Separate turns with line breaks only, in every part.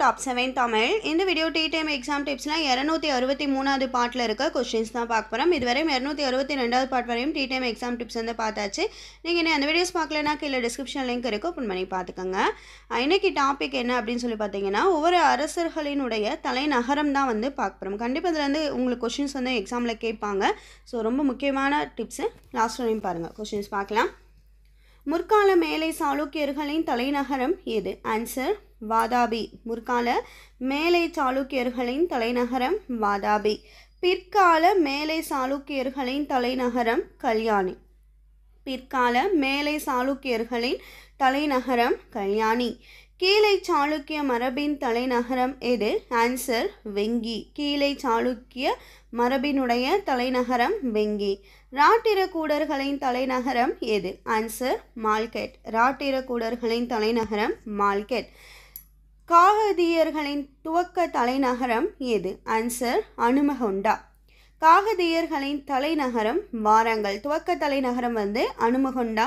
top seven Tamil இந்த video tea time exam டிப்ஸ்னால் இரநூத்தி அறுபத்தி மூணாவது பாட்டில் இருக்க கொஸ்டின்ஸ் தான் பார்க்க போகிறோம் இதுவரையும் இரநூத்தி அறுபத்தி ரெண்டாவது பாட் வரையும் டி டைம் எக்ஸாம் டிப்ஸ் வந்து பார்த்தாச்சு நீங்கள் இன்னும் அந்த வீடியோஸ் பார்க்கலனா கீழே டிஸ்கிரிப்ஷன் லிங்க் இருக்குது ஓப்பன் பண்ணி பார்த்துக்கோங்க இன்றைக்கி டாபிக் என்ன அப்படின்னு சொல்லி பார்த்தீங்கன்னா ஒவ்வொரு அரசர்களினுடைய தலைநகரம் தான் வந்து பார்க்க போகிறோம் கண்டிப்பாக இதுலேருந்து உங்களுக்கு கொஷின்ஸ் வந்து எக்ஸாமில் கேட்பாங்க ஸோ ரொம்ப முக்கியமான டிப்ஸு லாஸ்ட் வரையும் பாருங்கள் கொஷின்ஸ் பார்க்கலாம் முற்கால மேலை சாளுக்கியர்களின் தலைநகரம் எது ஆன்சர் வாதாபி முற்கால மேலை சாளுக்கியர்களின் தலைநகரம் வாதாபி பிற்கால மேலை சாளுக்கியர்களின் தலைநகரம் கல்யாணி பிற்கால மேலை சாளுக்கியர்களின் தலைநகரம் கல்யாணி கீழே சாளுக்கிய மரபின் தலைநகரம் எது ஆன்சர் வெங்கி கீழே சாளுக்கிய மரபினுடைய தலைநகரம் வெங்கி ராட்டிர கூடர்களின் தலைநகரம் எது ஆன்சர் மால்கெட் ராட்டிரக்கூடர்களின் தலைநகரம் மால்கெட் காகதியர்களின் துவக்க தலைநகரம் எது ஆன்சர் அனுமகொண்டா காகதியர்களின் தலைநகரம் வாரங்கள் துவக்க தலைநகரம் வந்து அனுமகொண்டா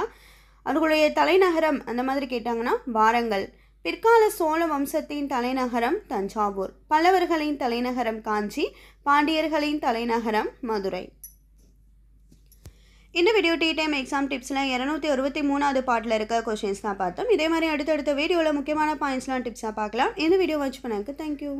அவர்களுடைய தலைநகரம் அந்த மாதிரி கேட்டாங்கன்னா வாரங்கள் பிற்கால சோழ வம்சத்தின் தலைநகரம் தஞ்சாவூர் பல்லவர்களின் தலைநகரம் காஞ்சி பாண்டியர்களின் தலைநகரம் மதுரை இந்த வீடியோ டீ டைம் எக்ஸாம் டிப்ஸில் இரநூத்தி அறுபத்தி மூணாவது பாட்டில் இருக்க கொஷின்ஸ் தான் பார்த்தோம் இதே மாதிரி அடுத்தடுத்த வீடியோவில் முக்கியமான பாயிண்ட்ஸ்லாம் டிப்ஸாக பார்க்கலாம் இந்த வீடியோ வாட்ச் பண்ணாக்க தேங்க்யூ